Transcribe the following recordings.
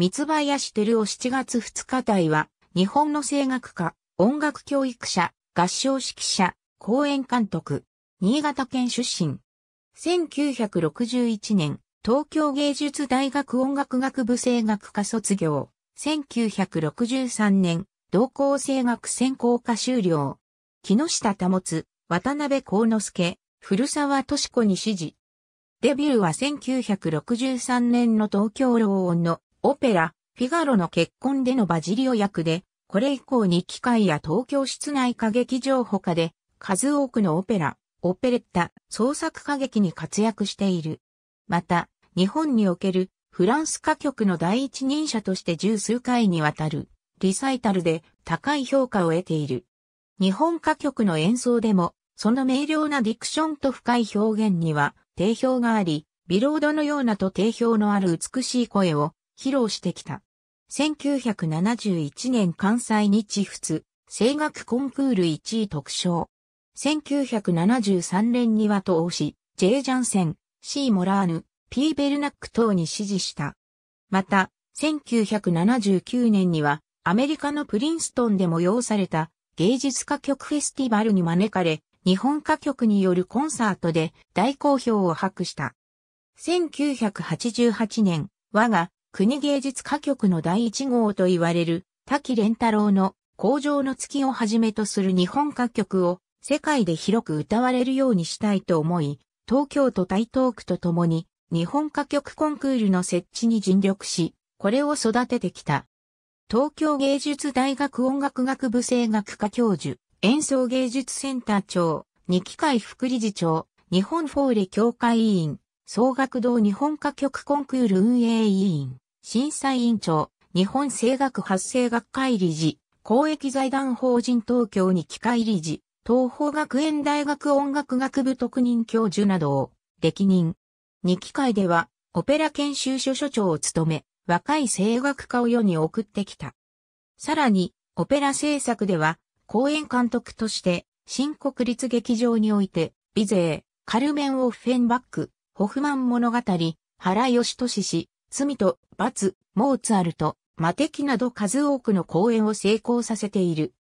三林照を7月2日隊は、日本の声楽家、音楽教育者、合唱指揮者、公演監督、新潟県出身。1961年、東京芸術大学音楽学部声楽科卒業。1963年、同校声楽専攻科修了。木下保、渡辺幸之助、古沢敏子に指示。デビューは1963年の東京老音のオペラ、フィガロの結婚でのバジリオ役で、これ以降に機械や東京室内歌劇場他で、数多くのオペラ、オペレッタ、創作歌劇に活躍している。また、日本におけるフランス歌曲の第一人者として十数回にわたるリサイタルで高い評価を得ている。日本歌曲の演奏でも、その明瞭なディクションと深い表現には定評があり、ビロードのようなと定評のある美しい声を披露してきた。1971年関西日仏声楽コンクール1位特賞。1973年には投資、J ジャンセン、C モラーヌ、P ベルナック等に支持した。また、1979年にはアメリカのプリンストンで催された芸術歌曲フェスティバルに招かれ、日本歌曲によるコンサートで大好評を博した。1988年、我が国芸術歌曲の第一号と言われる滝連太郎の工場の月をはじめとする日本歌曲を世界で広く歌われるようにしたいと思い、東京都台東区とともに日本歌曲コンクールの設置に尽力し、これを育ててきた。東京芸術大学音楽学部声楽科教授、演奏芸術センター長、二機会副理事長、日本フォーレ協会委員、総学堂日本歌曲コンクール運営委員。審査委員長、日本声楽発声学会理事、公益財団法人東京に機械理事、東方学園大学音楽学部特任教授などを歴任。二機会では、オペラ研修所所長を務め、若い声楽家を世に送ってきた。さらに、オペラ制作では、公演監督として、新国立劇場において、ビゼー、カルメン・オフェンバック、ホフマン物語、原義俊氏、罪と罰、モーツァルト、魔敵など数多くの公演を成功させている。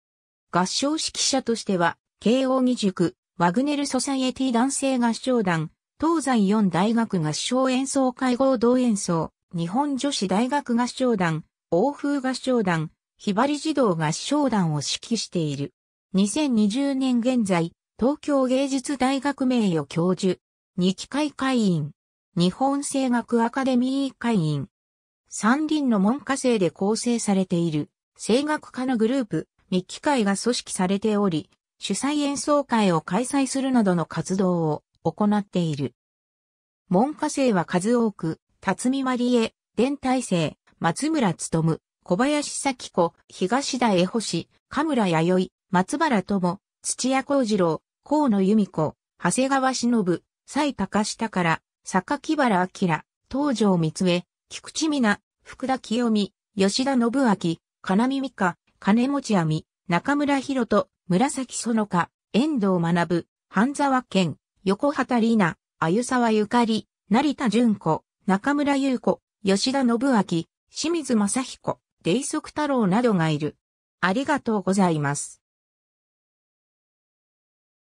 合唱指揮者としては、慶応義塾、ワグネルソサイエティ男性合唱団、東西四大学合唱演奏会合同演奏、日本女子大学合唱団、欧風合唱団、ひばり児童合唱団を指揮している。2020年現在、東京芸術大学名誉教授、二期会会員。日本声楽アカデミー会員。三輪の門下生で構成されている、声楽家のグループ、密機会が組織されており、主催演奏会を開催するなどの活動を行っている。門下生は数多く、辰巳割江、伝体生、松村務、小林咲子、東田恵星、神村弥生、松原友、土屋幸次郎、河野由美子、長谷川忍、蔡高下から、榊原明、東条光江、菊池美奈、福田清美、吉田信明、金見美香、金持亜美、中村博人、紫園香、遠藤学、半沢健、横畑里奈、鮎沢ゆかり、成田淳子、中村優子、吉田信明、清水正彦、デイソク太郎などがいる。ありがとうございます。